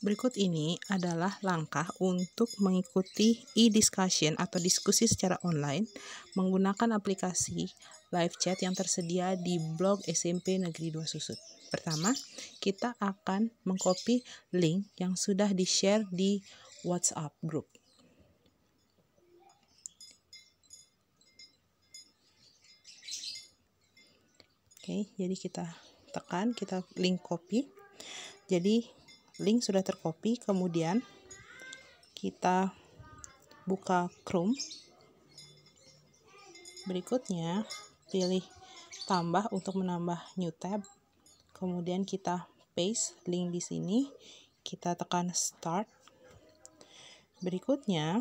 Berikut ini adalah langkah untuk mengikuti e-discussion atau diskusi secara online menggunakan aplikasi live chat yang tersedia di blog SMP Negeri 2 Susut. Pertama, kita akan mengcopy link yang sudah di-share di WhatsApp group. Oke, jadi kita tekan, kita link copy. Jadi link sudah tercopy kemudian kita buka Chrome berikutnya pilih tambah untuk menambah new tab kemudian kita paste link di sini kita tekan start berikutnya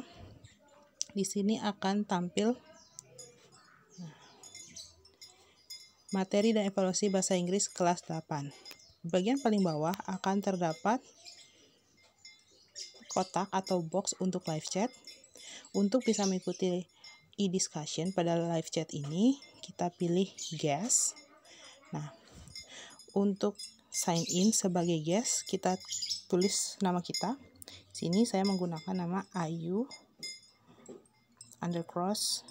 di sini akan tampil materi dan evaluasi bahasa Inggris kelas 8 Bagian paling bawah akan terdapat kotak atau box untuk live chat. Untuk bisa mengikuti e-discussion pada live chat ini, kita pilih guest. Nah, untuk sign in sebagai guest, kita tulis nama kita. Sini saya menggunakan nama Ayu undercross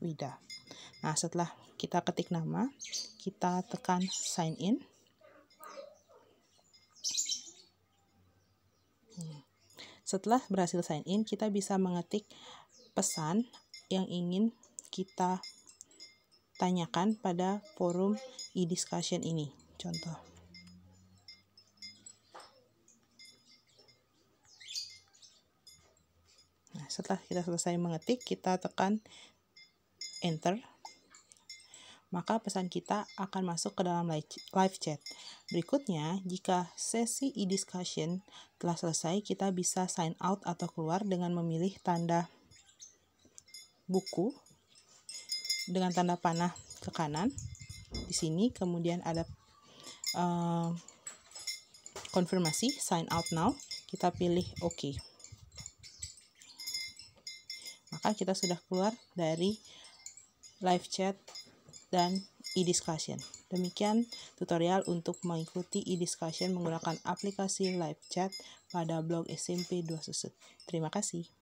Wida. Nah, setelah kita ketik nama, kita tekan sign in. Setelah berhasil sign in, kita bisa mengetik pesan yang ingin kita tanyakan pada forum e-discussion ini. Contoh. Nah, setelah kita selesai mengetik, kita tekan enter maka pesan kita akan masuk ke dalam live chat. Berikutnya, jika sesi e-discussion telah selesai, kita bisa sign out atau keluar dengan memilih tanda buku dengan tanda panah ke kanan. Di sini kemudian ada uh, konfirmasi sign out now. Kita pilih OK. Maka kita sudah keluar dari live chat dan e-discussion. Demikian tutorial untuk mengikuti e-discussion menggunakan aplikasi live chat pada blog SMP 2 Susut. Terima kasih.